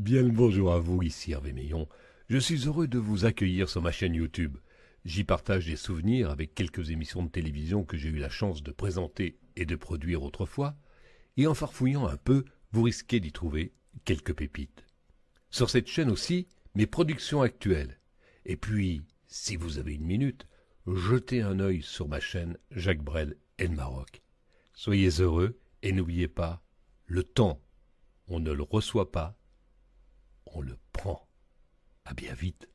Bien le bonjour à vous, ici Hervé Meillon. Je suis heureux de vous accueillir sur ma chaîne YouTube. J'y partage des souvenirs avec quelques émissions de télévision que j'ai eu la chance de présenter et de produire autrefois, et en farfouillant un peu, vous risquez d'y trouver quelques pépites. Sur cette chaîne aussi, mes productions actuelles. Et puis, si vous avez une minute, jetez un œil sur ma chaîne Jacques Brel et le Maroc. Soyez heureux et n'oubliez pas, le temps, on ne le reçoit pas, on le prend. À bien vite.